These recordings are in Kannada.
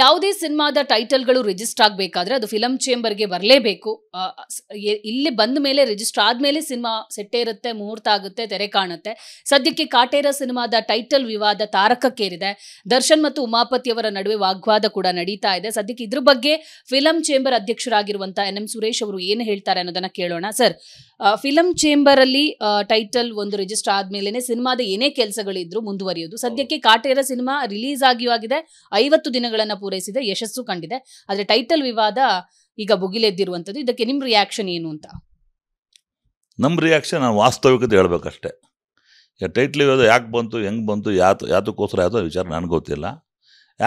ಯಾವುದೇ ಸಿನಿಮಾದ ಟೈಟಲ್ಗಳು ರಿಜಿಸ್ಟರ್ ಆಗಬೇಕಾದ್ರೆ ಅದು ಫಿಲಮ್ ಚೇಂಬರ್ಗೆ ಬರಲೇಬೇಕು ಇಲ್ಲಿ ಬಂದ ಮೇಲೆ ರಿಜಿಸ್ಟರ್ ಆದಮೇಲೆ ಸಿನಿಮಾ ಇರುತ್ತೆ ಮುಹೂರ್ತ ಆಗುತ್ತೆ ತೆರೆ ಕಾಣುತ್ತೆ ಸದ್ಯಕ್ಕೆ ಕಾಟೇರ ಸಿನಿಮಾದ ಟೈಟಲ್ ವಿವಾದ ತಾರಕಕ್ಕೇರಿದೆ ದರ್ಶನ್ ಮತ್ತು ಉಮಾಪತಿಯವರ ನಡುವೆ ವಾಗ್ವಾದ ಕೂಡ ನಡೀತಾ ಇದೆ ಸದ್ಯಕ್ಕೆ ಇದ್ರ ಬಗ್ಗೆ ಫಿಲಂ ಚೇಂಬರ್ ಅಧ್ಯಕ್ಷರಾಗಿರುವಂತಹ ಎನ್ ಎಂ ಸುರೇಶ್ ಅವರು ಏನು ಹೇಳ್ತಾರೆ ಅನ್ನೋದನ್ನ ಕೇಳೋಣ ಸರ್ ಫಿಲಂ ಚೇಂಬರ್ ಅಲ್ಲಿ ಟೈಟಲ್ ಒಂದು ರಿಜಿಸ್ಟರ್ ಆದ್ಮೇಲೆ ಸಿನಿಮಾದ ಏನೇ ಕೆಲಸಗಳಿದ್ರು ಮುಂದುವರಿಯೋದು ಸದ್ಯಕ್ಕೆ ಕಾಟೇರ ಸಿನಿಮಾ ರಿಲೀಸ್ ಆಗಿಯೂ ಆಗಿದೆ ಐವತ್ತು ದಿನಗಳನ್ನ ಗುರಿಗಳನ್ನ ಪೂರೈಸಿದೆ ಯಶಸ್ಸು ಕಂಡಿದೆ ಆದರೆ ಟೈಟಲ್ ವಿವಾದ ಈಗ ಬುಗಿಲೆದ್ದಿರುವಂಥದ್ದು ಇದಕ್ಕೆ ನಿಮ್ಮ ರಿಯಾಕ್ಷನ್ ಏನು ಅಂತ ನಮ್ಮ ರಿಯಾಕ್ಷನ್ ನಾನು ವಾಸ್ತವಿಕತೆ ಹೇಳಬೇಕಷ್ಟೇ ಈಗ ಟೈಟ್ಲ್ ವಿವಾದ ಯಾಕೆ ಬಂತು ಹೆಂಗೆ ಬಂತು ಯಾತು ಯಾತಕ್ಕೋಸ್ಕರ ಯಾವುದೋ ವಿಚಾರ ನನಗೆ ಗೊತ್ತಿಲ್ಲ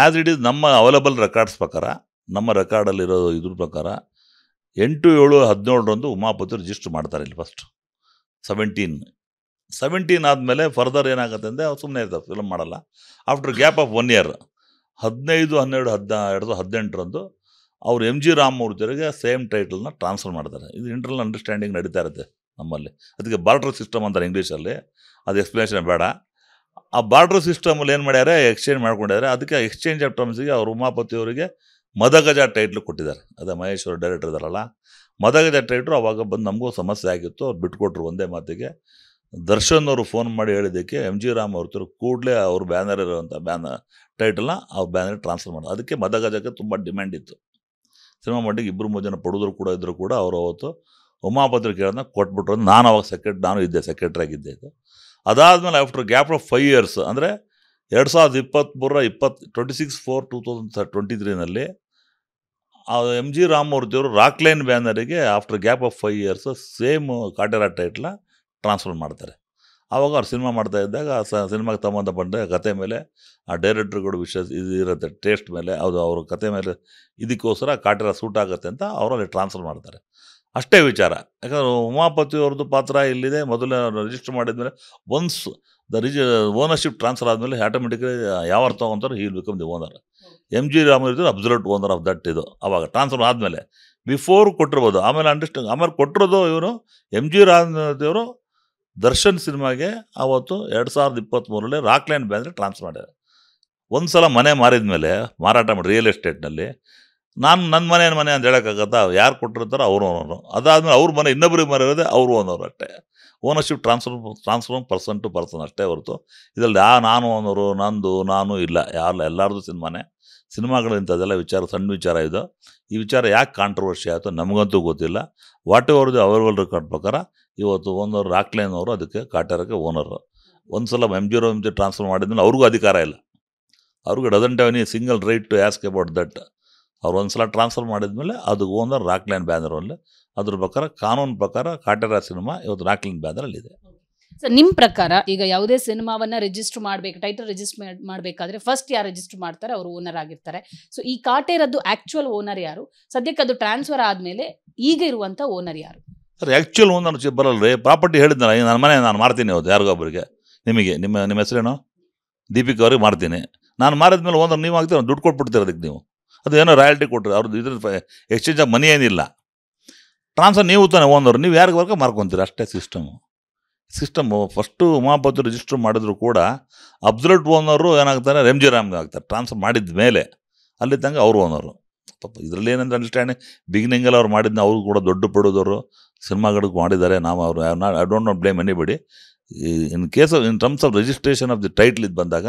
ಆ್ಯಸ್ ಇಟ್ ಈಸ್ ನಮ್ಮ ಅವೈಲಬಲ್ ರೆಕಾರ್ಡ್ಸ್ ಪ್ರಕಾರ ನಮ್ಮ ರೆಕಾರ್ಡಲ್ಲಿರೋ ಇದ್ರ ಪ್ರಕಾರ ಎಂಟು ಏಳು ಹದಿನೇಳರಂದು ಉಮಾಪತಿ ರಿಜಿಸ್ಟ್ರ್ ಮಾಡ್ತಾರೆ ಇಲ್ಲಿ ಫಸ್ಟ್ ಸೆವೆಂಟೀನ್ ಸೆವೆಂಟೀನ್ ಆದಮೇಲೆ ಫರ್ದರ್ ಏನಾಗುತ್ತೆ ಅಂದರೆ ಅವ್ರು ಸುಮ್ಮನೆ ಇರ್ತಾರೆ ಫಿಲಮ್ ಮಾಡಲ್ಲ after gap of one year ಹದಿನೈದು ಹನ್ನೆರಡು ಹದಿನ ಎರಡು ಸಾವಿರದ ಹದಿನೆಂಟರಂದು ಅವರು ಎಮ್ ಜಿ ರಾಮಮೂರ್ತಿಯವರಿಗೆ ಸೇಮ್ ಟೈಟಲ್ನ ಟ್ರಾನ್ಸ್ಫರ್ ಮಾಡ್ತಾರೆ ಇದು ಇಂಟರ್ನಲ್ ಅಂಡರ್ಸ್ಟ್ಯಾಂಡಿಂಗ್ ನಡೀತಾ ಇರುತ್ತೆ ನಮ್ಮಲ್ಲಿ ಅದಕ್ಕೆ ಬಾರ್ಡ್ರ್ ಸಿಸ್ಟಮ್ ಅಂತಾರೆ ಇಂಗ್ಲೀಷಲ್ಲಿ ಅದು ಎಕ್ಸ್ಪ್ಲನೇಷನ್ ಬೇಡ ಆ ಬಾರ್ಡ್ರ್ ಸಿಸ್ಟಮಲ್ಲಿ ಏನು ಮಾಡ್ಯಾರೆ ಎಕ್ಸ್ಚೇಂಜ್ ಮಾಡ್ಕೊಂಡಿದ್ದಾರೆ ಅದಕ್ಕೆ ಎಕ್ಸ್ಚೇಂಜ್ ಆಫ್ ಟರ್ಮ್ಸಿಗೆ ಉಮಾಪತಿ ಅವರಿಗೆ ಮದಗಜ ಟೈಟ್ಲು ಕೊಟ್ಟಿದ್ದಾರೆ ಅದೇ ಮಹೇಶ್ವರ ಡೈರೆಕ್ಟರ್ ಇದ್ದಾರಲ್ಲ ಮದಗಜ ಟೈಟ್ರು ಅವಾಗ ಬಂದು ನಮಗೂ ಸಮಸ್ಯೆ ಆಗಿತ್ತು ಅವ್ರು ಬಿಟ್ಕೊಟ್ರು ಒಂದೇ ಮಾತಿಗೆ ದರ್ಶನ್ ಅವರು ಫೋನ್ ಮಾಡಿ ಹೇಳಿದ್ದಕ್ಕೆ ಎಮ್ ಜಿ ರಾಮ್ ಅವ್ರ ಕೂಡಲೇ ಅವ್ರ ಬ್ಯಾನರ್ ಇರುವಂಥ ಬ್ಯಾನರ್ ಟೈಟಲ್ನ ಅವ್ರ ಬ್ಯಾನರ್ ಟ್ರಾನ್ಸ್ಫರ್ ಮಾಡೋದು ಅದಕ್ಕೆ ಮದಗಜಕ್ಕೆ ತುಂಬ ಡಿಮ್ಯಾಂಡ್ ಇತ್ತು ಸಿನಿಮಾ ಮಟ್ಟಿಗೆ ಇಬ್ಬರು ಮೂರು ಜನ ಪಡೆದ್ರು ಕೂಡ ಇದ್ದರೂ ಕೂಡ ಅವರು ಅವತ್ತು ಉಮಾಪತ್ರಿಕೆಗಳನ್ನ ಕೊಟ್ಬಿಟ್ರು ನಾನು ಅವಾಗ ಸೆಕ್ರೆಟ್ ನಾನು ಇದ್ದೆ ಸೆಕ್ರೆಟರಿ ಆಗಿದ್ದೆ ಇದು ಅದಾದಮೇಲೆ after gap of five years ಅಂದರೆ ಎರಡು ಸಾವಿರದ ಇಪ್ಪತ್ತ್ಮೂರ ಇಪ್ಪತ್ತು twenty six four two thousand twenty ತ್ರೀನಲ್ಲಿ ಎಮ್ ಜಿ ರಾಕ್ ರಾಕ್ಲೈನ್ ಬ್ಯಾನರಿಗೆ after gap of five years same Kaatera title transfer ಮಾಡ್ತಾರೆ ಆವಾಗ ಅವ್ರು ಸಿನಿಮಾ ಮಾಡ್ತಾ ಇದ್ದಾಗ ಸ ಸಿನಿಮಾಗೆ ಬಂದ ಕತೆ ಮೇಲೆ ಆ ಡೈರೆಕ್ಟ್ರುಗಳು ವಿಷಯ ಇದು ಇರುತ್ತೆ ಟೇಸ್ಟ್ ಮೇಲೆ ಅದು ಅವ್ರ ಕತೆ ಮೇಲೆ ಇದಕ್ಕೋಸ್ಕರ ಕಾಟರ ಸೂಟ್ ಆಗುತ್ತೆ ಅಂತ ಅವರಲ್ಲಿ ಟ್ರಾನ್ಸ್ಫರ್ ಮಾಡ್ತಾರೆ ಅಷ್ಟೇ ವಿಚಾರ ಯಾಕಂದರೆ ಅವ್ರದ್ದು ಪಾತ್ರ ಇಲ್ಲಿದೆ ಮೊದಲೇ ರಿಜಿಸ್ಟರ್ ಮಾಡಿದ್ಮೇಲೆ ಒನ್ಸ್ ದ ರಿಜಿ ಓನರ್ಶಿಪ್ ಟ್ರಾನ್ಸ್ಫರ್ ಆದಮೇಲೆ ಆಟೋಮೆಟಿಕಲಿ ಯಾವ ಅರ್ಥ ಅಂತಾರೆ he'll become the owner M G Raman ಇದ್ದರೆ ಅಬ್ಸಲ್ಯೂಟ್ ಓನರ್ ಆಫ್ ದಟ್ ಇದು ಆವಾಗ ಟ್ರಾನ್ಸ್ಫರ್ ಆದಮೇಲೆ ಬಿಫೋರ್ ಕೊಟ್ಟಿರ್ಬೋದು ಆಮೇಲೆ ಅಂಡರ್ಸ್ಟ್ಯಾಂಡ್ ಆಮೇಲೆ ಕೊಟ್ಟಿರೋದು ಇವರು ಎಮ್ ಜಿ ರಾಮದೇವರು ದರ್ಶನ್ ಸಿನಿಮಾಗೆ ಆವತ್ತು ಎರಡು ಸಾವಿರದ ರಾಕ್ ರಾಕ್ಲ್ಯಾಂಡ್ ಬ್ಯಾಂಡ್ಗೆ ಟ್ರಾನ್ಸ್ಫರ್ ಮಾಡಿದೆ ಒಂದು ಸಲ ಮನೆ ಮಾರಿದ ಮೇಲೆ ಮಾರಾಟ ಮಾಡಿ ರಿಯಲ್ ಎಸ್ಟೇಟ್ನಲ್ಲಿ ನಾನು ನನ್ನ ಮನೆ ಮನೆ ಅಂತ ಹೇಳೋಕ್ಕಾಗತ್ತಾ ಯಾರು ಕೊಟ್ಟಿರ್ತಾರೋ ಅವ್ರ ಓನರು ಅದಾದಮೇಲೆ ಅವ್ರ ಮನೆ ಇನ್ನೊಬ್ಬರಿಗೆ ಮರೆಯೋದೇ ಅವ್ರ ಓನೋರು ಅಷ್ಟೇ ownership transfer transfer person to person ಅಷ್ಟೇ ಹೊರತು ಇದರಲ್ಲಿ ಯಾ ನಾನು ಓನರು ನಂದು ನಾನು ಇಲ್ಲ ಯಾರು ಎಲ್ಲರದ್ದು ಸಿನಿಮಾನೇ ಸಿನಿಮಾಗಳು ಇಂಥದ್ದೆಲ್ಲ ವಿಚಾರ ಸಣ್ಣ ವಿಚಾರ ಇದು ಈ ವಿಚಾರ ಯಾಕೆ ಕಾಂಟ್ರವರ್ಷಿ ಆಯಿತು ನಮಗಂತೂ ಗೊತ್ತಿಲ್ಲ ವಾಟ್ ಎವರ್ದು ವರ್ಲ್ಡ್ ರೆಕಾರ್ಡ್ ಪ್ರಕಾರ ಇವತ್ತು ಓನರ್ ಲೈನ್ ಅವರು ಅದಕ್ಕೆ ಕಾಟಾರಕ್ಕೆ ಓನರ್ ಒಂದು ಸಲ ಎಮ್ ಜಿರೋ ಎಮ್ ಜಿ ಟ್ರಾನ್ಸ್ಫರ್ ಮಾಡಿದ್ಮೇಲೆ ಅವ್ರಿಗೂ ಅಧಿಕಾರ ಇಲ್ಲ ಅವ್ರಿಗೆ doesn't have single right to ask about that ಅವ್ರು ಒಂದು ಸಲ ಟ್ರಾನ್ಸ್ಫರ್ ಮಾಡಿದ್ಮೇಲೆ ಅದು ಓನರ್ ಬ್ಯಾನರ್ ಅಲ್ಲಿ ಅದ್ರ ಪ್ರಕಾರ ಕಾನೂನು ಪ್ರಕಾರ ಕಾಟೇರ ಸಿನಿಮಾ ಇವತ್ತು ಲೈನ್ ಬ್ಯಾನರ್ ಇದೆ ಸರ್ ನಿಮ್ಮ ಪ್ರಕಾರ ಈಗ ಯಾವುದೇ ಸಿನಿಮಾವನ್ನು ರಿಜಿಸ್ಟರ್ ಮಾಡಬೇಕು ಟೈಟಲ್ ರಿಜಿಸ್ಟರ್ ಮಾಡಬೇಕಾದ್ರೆ ಫಸ್ಟ್ ಯಾರು ರಿಜಿಸ್ಟರ್ ಮಾಡ್ತಾರೆ ಅವರು ಓನರ್ ಆಗಿರ್ತಾರೆ ಸೊ ಈ ಕಾಟೇರದ್ದು ಆ್ಯಕ್ಚುಯಲ್ ಓನರ್ ಯಾರು ಸದ್ಯಕ್ಕೆ ಅದು ಟ್ರಾನ್ಸ್ಫರ್ ಆದಮೇಲೆ ಈಗ ಇರುವಂಥ ಓನರ್ ಯಾರು ಸರ್ ಆ್ಯಕ್ಚುಲ್ ಒಂದು ನಾನು ಬರಲ್ಲ ರೀ ಪ್ರಾಪರ್ಟಿ ಹೇಳಿದ್ದೆ ನನ್ನ ಮನೆ ನಾನು ಮಾರ್ತೀನಿ ಹೌದು ಒಬ್ಬರಿಗೆ ನಿಮಗೆ ನಿಮ್ಮ ನಿಮ್ಮ ಹೆಸರೇನು ದೀಪಿಕಾ ಅವ್ರಿಗೆ ಮಾರ್ತೀನಿ ನಾನು ಮಾರಿದ ಮೇಲೆ ಒಂದು ನೀವು ಆಗ್ತೀರ ದುಡ್ಡು ಕೊಟ್ಬಿಡ್ತೀರ ಅದಕ್ಕೆ ನೀವು ಅದು ಏನೋ ರಾಯಲ್ಟಿ ಕೊಟ್ಟರೆ ಅವ್ರದ್ದು ಇದ್ರ ಎಕ್ಸ್ಚೇಂಜ್ ಆಫ್ ಮನಿ ಏನಿಲ್ಲ ಟ್ರಾನ್ಸ್ಫರ್ ನೀವು ತಾನೆ ಓನರ್ ನೀವು ಯಾರಿಗವರೆಗೂ ಮಾರ್ಕೊತೀರಿ ಅಷ್ಟೇ system system first Umapathi register ಮಾಡಿದ್ರು ಕೂಡ ಅಬ್ಸಲ್ಯೂಟ್ ಓನರು ಏನಾಗ್ತಾರೆ ರಾಮ್ಗೆ ಆಗ್ತಾರೆ ಟ್ರಾನ್ಸ್ಫರ್ ಮಾಡಿದ ಮೇಲೆ ಅಲ್ಲಿ ತಂಗ ಅವರು ಓನರು ಪಾಪ ಇದರಲ್ಲಿ ಏನಂದ್ರೆ ಅಂಡರ್ಸ್ಟ್ಯಾಂಡಿಂಗ್ ಬಿಗಿನಿಂಗಲ್ಲಿ ಅವ್ರು ಮಾಡಿದ್ನ ಅವರು ಕೂಡ ದೊಡ್ಡ ಪಡೋದವರು ಸಿನಿಮಾಗಳಿಗೆ ಮಾಡಿದ್ದಾರೆ ನಾವು ಅವರು I don't not blame anybody in case of in terms of registration of the title ಇದು ಬಂದಾಗ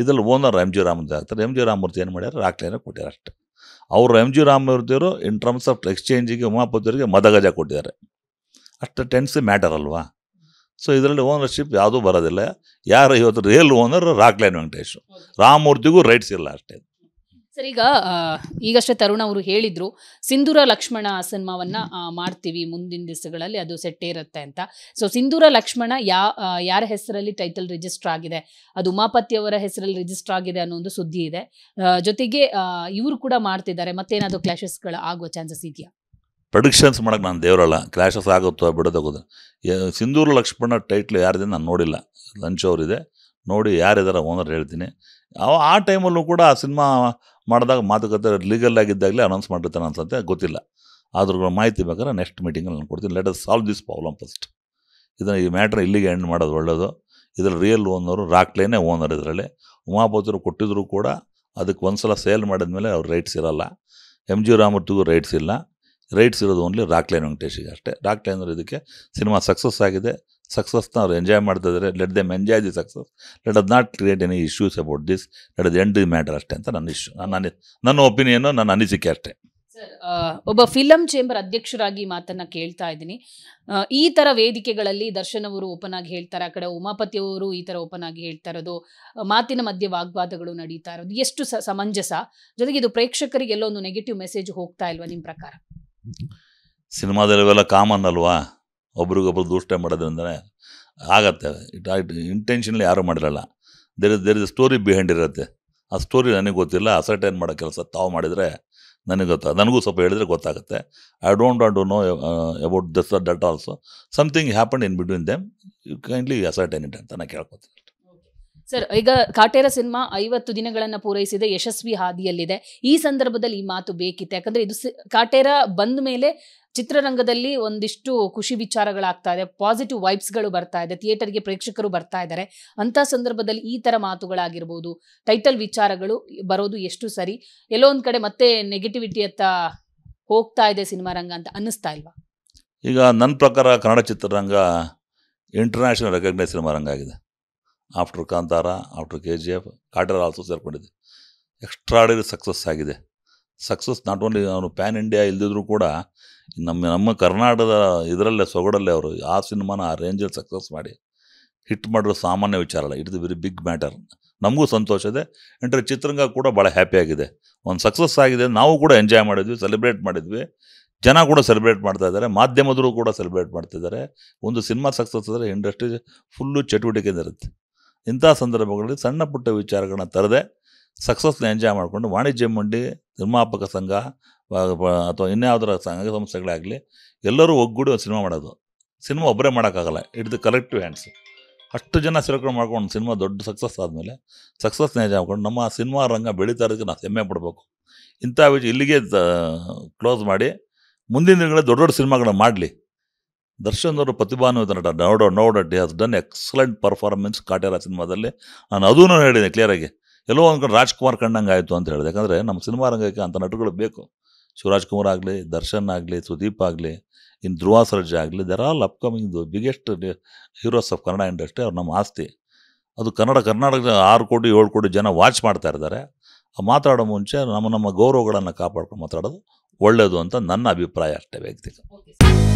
ಇದರಲ್ಲಿ ಓನರ್ ಎಮ್ ಜಿ ರಾಮೂರ್ತಿ ಆಗ್ತಾರೆ ಎಮ್ ಜಿ ಮೂರ್ತಿ ಏನು ಮಾಡ್ಯಾರ ರಾಕ್ಲೇನ ಕೊಟ್ಟಿದ್ದಾರೆ ಅಷ್ಟೇ ಅವರು ಎಮ್ ಜಿ ರಾಮೂರ್ತಿಯವರು ಇನ್ ಟರ್ಮ್ಸ್ ಆಫ್ ಎಕ್ಸ್ಚೇಂಜಿಗೆ ಉಮಾಪತಿಯವರಿಗೆ ಮದಗಜ ಕೊಟ್ಟಿದ್ದಾರೆ ಅಷ್ಟು ಟೆನ್ಸ್ ಮ್ಯಾಟರ್ ಅಲ್ವಾ ಸೊ ಇದರಲ್ಲಿ ಓನರ್ಶಿಪ್ ಯಾವುದೂ ಬರೋದಿಲ್ಲ ಯಾರು ಇವತ್ತು ರಿಯಲ್ ಓನರ್ ರಾಕ್ಲೈನ್ ರಾಮ ಮೂರ್ತಿಗೂ ರೈಟ್ಸ್ ಇಲ್ಲ ಅಷ್ಟೇ ಸರ್ ಈಗ ಈಗಷ್ಟೇ ತರುಣ ಅವರು ಹೇಳಿದ್ರು ಸಿಂಧೂರ ಲಕ್ಷ್ಮಣ ಸಿನಿಮಾವನ್ನ ಮಾಡ್ತೀವಿ ಮುಂದಿನ ದಿವಸಗಳಲ್ಲಿ ಅದು ಸೆಟ್ ಇರುತ್ತೆ ಅಂತ ಸೊ ಸಿಂಧೂರ ಲಕ್ಷ್ಮಣ ಯಾ ಯಾರ ಹೆಸರಲ್ಲಿ ಟೈಟಲ್ ರಿಜಿಸ್ಟರ್ ಆಗಿದೆ ಅದು ಉಮಾಪತಿ ಅವರ ಹೆಸರಲ್ಲಿ ರಿಜಿಸ್ಟರ್ ಆಗಿದೆ ಅನ್ನೋ ಒಂದು ಸುದ್ದಿ ಇದೆ ಜೊತೆಗೆ ಇವರು ಕೂಡ ಮಾಡ್ತಿದ್ದಾರೆ ಮತ್ತೇನಾದರೂ ಕ್ಲಾಶಸ್ಗಳು ಆಗುವ ಚಾನ್ಸಸ್ ಇದೆಯಾ ಪ್ರೊಡಿಕ್ಷನ್ಸ್ ಮಾಡೋಕ್ಕೆ ನಾನು ದೇವರಲ್ಲ ಕ್ಲಾಶಸ್ ಆಗುತ್ತೋ ಬಿಡೋದಾಗೋದು ಸಿಂಧೂರ ಲಕ್ಷ್ಮಣ ಟೈಟ್ಲ್ ಯಾರಿದೆ ನಾನು ನೋಡಿಲ್ಲ ಲಂಚ್ ಅವರಿದೆ ನೋಡಿ ಯಾರಿದ್ದಾರೆ ಓನರ್ ಹೇಳ್ತೀನಿ ಆ ಟೈಮಲ್ಲೂ ಕೂಡ ಆ ಸಿನಿಮಾ ಮಾಡಿದಾಗ ಮಾತುಕತೆ ಲೀಗಲ್ ಆಗಿದ್ದಾಗಲೇ ಅನೌನ್ಸ್ ಮಾಡಿರ್ತಾನೆ ಅನ್ಸುತ್ತೆ ಗೊತ್ತಿಲ್ಲ ಆದ್ರೂ ಮಾಹಿತಿ ಬೇಕಾದ್ರೆ ನೆಕ್ಸ್ಟ್ ಮೀಟಿಂಗಲ್ಲಿ ನಾನು ಕೊಡ್ತೀನಿ let us solve this problem first ಇದನ್ನು ಈ ಮ್ಯಾಟ್ರ್ ಇಲ್ಲಿಗೆ ಎಂಡ್ ಮಾಡೋದು ಒಳ್ಳೆಯದು ಇದರಲ್ಲಿ ರಿಯಲ್ ಓನರು ರಾಕ್ಲೇನೇ ಓನರ್ ಇದರಲ್ಲಿ ಉಮಾಪೋತರು ಕೊಟ್ಟಿದ್ರು ಕೂಡ ಅದಕ್ಕೆ ಒಂದು ಸಲ ಸೇಲ್ ಮಾಡಿದ್ಮೇಲೆ ಅವ್ರು ರೈಟ್ಸ್ ಇರಲ್ಲ ಎಮ್ ಜಿ ರಾಮೂರ್ತಿಗೂ ರೈಟ್ಸ್ ಇಲ್ಲ ರೈಟ್ಸ್ ಇರೋದು ಓನ್ಲಿ ರಾಕ್ಲೇನ್ ವೆಂಕಟೇಶಿಗೆ ಅಷ್ಟೇ ರಾಕ್ಲೇನ್ ಇದಕ್ಕೆ ಸಿನಿಮಾ ಸಕ್ಸಸ್ ಆಗಿದೆ ಸಕ್ಸಸ್ನ ಅವ್ರು ಎಂಜಾಯ್ ಮಾಡ್ತಿದ್ದಾರೆ let them enjoy the success let it not create any issues about this let it end the matter ಅಷ್ಟೇ ಅಂತ ನನ್ನ ಇಶ್ಯೂ ನನ್ನ ನನ್ನ ಒಪಿನಿಯನ್ ನನ್ನ ಅನಿಸಿಕೆ ಅಷ್ಟೇ ಒಬ್ಬ ಫಿಲಮ್ ಚೇಂಬರ್ ಅಧ್ಯಕ್ಷರಾಗಿ ಮಾತನ್ನ ಕೇಳ್ತಾ ಇದ್ದೀನಿ ಈ ತರ ವೇದಿಕೆಗಳಲ್ಲಿ ದರ್ಶನ್ ಅವರು ಓಪನ್ ಆಗಿ ಹೇಳ್ತಾರೆ ಆ ಕಡೆ ಉಮಾಪತಿ ಅವರು ಈ ತರ ಓಪನ್ ಆಗಿ ಹೇಳ್ತಾ ಇರೋದು ಮಾತಿನ ಮಧ್ಯೆ ವಾಗ್ವಾದಗಳು ನಡೀತಾ ಇರೋದು ಎಷ್ಟು ಸಮಂಜಸ ಜೊತೆಗೆ ಇದು ಪ್ರೇಕ್ಷಕರಿಗೆ ಎಲ್ಲೊಂದು ಒಂದು ನೆಗೆಟಿವ್ ಮೆಸೇಜ್ ಹೋಗ್ತಾ ಇಲ್ವಾ ನಿಮ್ಮ ಪ್ರಕಾರ ಸಿನಿಮಾದಲ್ಲಿ ಕಾಮನ್ ಅಲ್ವಾ ಒಬ್ರಿಗೊಬ್ರು ದೂಷಣೆ ಮಾಡೋದ್ರಿಂದ ಆಗತ್ತೆ ಇಟ್ ಇಂಟೆನ್ಷನ್ಲಿ ಯಾರೂ ಮಾಡಿರಲ್ಲ there is there is story behind ಇರುತ್ತೆ ಆ ಸ್ಟೋರಿ ನನಗೆ ಗೊತ್ತಿಲ್ಲ ಅಸರ್ಟೈನ್ ಮಾಡೋ ಕೆಲಸ ತಾವು ಮಾಡಿದರೆ ನನಗೆ ಗೊತ್ತಾ ನನಗೂ ಸ್ವಲ್ಪ ಹೇಳಿದರೆ ಗೊತ್ತಾಗುತ್ತೆ I don't want to know about thus that also something happen in between them you kindly ascertain it ಅಂತ ನಾನು ಕೇಳ್ಕೊತೀನಿ ಸರ್ ಈಗ ಕಾಟೇರ ಸಿನಿಮಾ ಐವತ್ತು ದಿನಗಳನ್ನು ಪೂರೈಸಿದೆ ಯಶಸ್ವಿ ಹಾದಿಯಲ್ಲಿದೆ ಈ ಸಂದರ್ಭದಲ್ಲಿ ಈ ಮಾತು ಬೇಕಿತ್ತು ಯಾಕಂದ್ರೆ ಇದು ಕಾಟೇರ ಬಂದ ಮೇಲೆ ಚಿತ್ರರಂಗದಲ್ಲಿ ಒಂದಿಷ್ಟು ಖುಷಿ ವಿಚಾರಗಳಾಗ್ತಾ ಇದೆ ಪಾಸಿಟಿವ್ ವೈಬ್ಸ್ಗಳು ಬರ್ತಾ ಇದೆ ಥಿಯೇಟರ್ಗೆ ಪ್ರೇಕ್ಷಕರು ಬರ್ತಾ ಇದ್ದಾರೆ ಅಂತ ಸಂದರ್ಭದಲ್ಲಿ ಈ ತರ ಮಾತುಗಳಾಗಿರ್ಬೋದು ಟೈಟಲ್ ವಿಚಾರಗಳು ಬರೋದು ಎಷ್ಟು ಸರಿ ಎಲ್ಲೋ ಒಂದು ಕಡೆ ಮತ್ತೆ ನೆಗೆಟಿವಿಟಿ ಅತ್ತ ಹೋಗ್ತಾ ಇದೆ ಸಿನಿಮಾ ರಂಗ ಅಂತ ಅನ್ನಿಸ್ತಾ ಇಲ್ವಾ ಈಗ ನನ್ನ ಪ್ರಕಾರ ಕನ್ನಡ ಚಿತ್ರರಂಗ ಇಂಟರ್ನ್ಯಾಷನಲ್ ರೆಕಗ್ನೈಸ್ ಸಿನಿಮಾ ರಂಗ ಆಗಿದೆ after Kantara after K G F Kaatera also ಸೇರಿಕೊಂಡಿದೆ ಎಕ್ಸ್ಟ್ರಾಡರಿ ಸಕ್ಸಸ್ ಆಗಿದೆ ಸಕ್ಸಸ್ ನಾಟ್ ಓನ್ಲಿ ಅವನು ಪ್ಯಾನ್ ಇಂಡಿಯಾ ಇಲ್ದಿದ್ರು ಕೂಡ ನಮ್ಮ ನಮ್ಮ ಕರ್ನಾಟಕದ ಇದರಲ್ಲೇ ಸೊಗಡಲ್ಲೇ ಅವರು ಆ ಸಿನಿಮಾನ ಆ ರೇಂಜಲ್ಲಿ ಸಕ್ಸಸ್ ಮಾಡಿ ಹಿಟ್ ಮಾಡಿರೋ ಸಾಮಾನ್ಯ ವಿಚಾರ ಅಲ್ಲ it is very big matter ನಮಗೂ ಸಂತೋಷ ಇದೆ ಎಂಟ್ರೆ ಚಿತ್ರರಂಗ ಕೂಡ ಭಾಳ ಆಗಿದೆ ಒಂದು ಸಕ್ಸಸ್ ಆಗಿದೆ ನಾವು ಕೂಡ ಎಂಜಾಯ್ ಮಾಡಿದ್ವಿ ಸೆಲೆಬ್ರೇಟ್ ಮಾಡಿದ್ವಿ ಜನ ಕೂಡ ಸೆಲೆಬ್ರೇಟ್ ಮಾಡ್ತಾ ಇದ್ದಾರೆ ಮಾಧ್ಯಮದರೂ ಕೂಡ ಸೆಲೆಬ್ರೇಟ್ ಮಾಡ್ತಿದ್ದಾರೆ ಒಂದು ಸಿನಿಮಾ ಸಕ್ಸಸ್ ಆದರೆ ಇಂಡಸ್ಟ್ರಿ ಫುಲ್ಲು ಚಟುವಟಿಕೆ ಇರುತ್ತೆ ಇಂಥ ಸಂದರ್ಭಗಳಲ್ಲಿ ಸಣ್ಣ ಪುಟ್ಟ ವಿಚಾರಗಳನ್ನ ತರದೆ ಸಕ್ಸಸ್ನ ಎಂಜಾಯ್ ಮಾಡಿಕೊಂಡು ವಾಣಿಜ್ಯ ಮಂಡಿ ನಿರ್ಮಾಪಕ ಸಂಘ ಅಥವಾ ಇನ್ಯಾವುದರ ಸಂಘ ಆಗಲಿ ಎಲ್ಲರೂ ಒಗ್ಗೂಡಿ ಒಂದು ಸಿನಿಮಾ ಮಾಡೋದು ಸಿನಿಮಾ ಒಬ್ಬರೇ ಮಾಡೋಕ್ಕಾಗಲ್ಲ ಇಟ್ ದ ಕಲೆಕ್ಟಿವ್ ಹ್ಯಾಂಡ್ಸ್ ಅಷ್ಟು ಜನ ಸೇರ್ಕೊಂಡು ಮಾಡ್ಕೊಂಡು ಸಿನಿಮಾ ದೊಡ್ಡ ಸಕ್ಸಸ್ ಆದಮೇಲೆ ಸಕ್ಸಸ್ನ ಎಂಜಾಯ್ ಮಾಡ್ಕೊಂಡು ನಮ್ಮ ಸಿನಿಮಾ ರಂಗ ಬೆಳೀತಾ ಇರೋದಕ್ಕೆ ನಾವು ಹೆಮ್ಮೆ ಪಡಬೇಕು ಇಂಥ ವಿಚ ಇಲ್ಲಿಗೆ ಕ್ಲೋಸ್ ಮಾಡಿ ಮುಂದಿನ ದಿನಗಳಲ್ಲಿ ದೊಡ್ಡ ದೊಡ್ಡ ಸಿನಿಮಾಗಳನ್ನ ಮಾಡಲಿ ದರ್ಶನ್ ಅವರು ಪ್ರತಿಭಾನ್ವಿತ ನಟ ನೋಡೋ ನೋ ಡಿ has done excellent performance Kaatera ಸಿನಿಮಾದಲ್ಲಿ ನಾನು ಅದೂ ಹೇಳಿದೆ ಕ್ಲಿಯರಾಗಿ ಎಲ್ಲೋ ಒಂದು ಕಡೆ ರಾಜ್ಕುಮಾರ್ ಕಂಡಂಗೆ ಆಯಿತು ಅಂತ ಹೇಳಿದೆ ಯಾಕಂದರೆ ನಮ್ಮ ಸಿನಿಮಾ ರಂಗಕ್ಕೆ ಅಂಥ ನಟಗಳು ಬೇಕು ಕುಮಾರ್ ಆಗಲಿ ದರ್ಶನ್ ಆಗಲಿ ಸುದೀಪ್ ಆಗಲಿ ಇನ್ನು ಧ್ರುವ ಸರ್ಜ್ ಆಗಲಿ they're all upcoming the biggest heroes of Kannada industry ಅವ್ರು ನಮ್ಮ ಆಸ್ತಿ ಅದು ಕನ್ನಡ ಕರ್ನಾಟಕದ ಆರು ಕೋಟಿ ಏಳು ಕೋಟಿ ಜನ ವಾಚ್ ಮಾಡ್ತಾ ಇದ್ದಾರೆ ಮಾತಾಡೋ ಮುಂಚೆ ನಮ್ಮ ನಮ್ಮ ಗೌರವಗಳನ್ನು ಕಾಪಾಡ್ಕೊಂಡು ಮಾತಾಡೋದು ಒಳ್ಳೆಯದು ಅಂತ ನನ್ನ ಅಭಿಪ್ರಾಯ ಅಷ್ಟೇ ವ್ಯಕ್ತಿಗೆ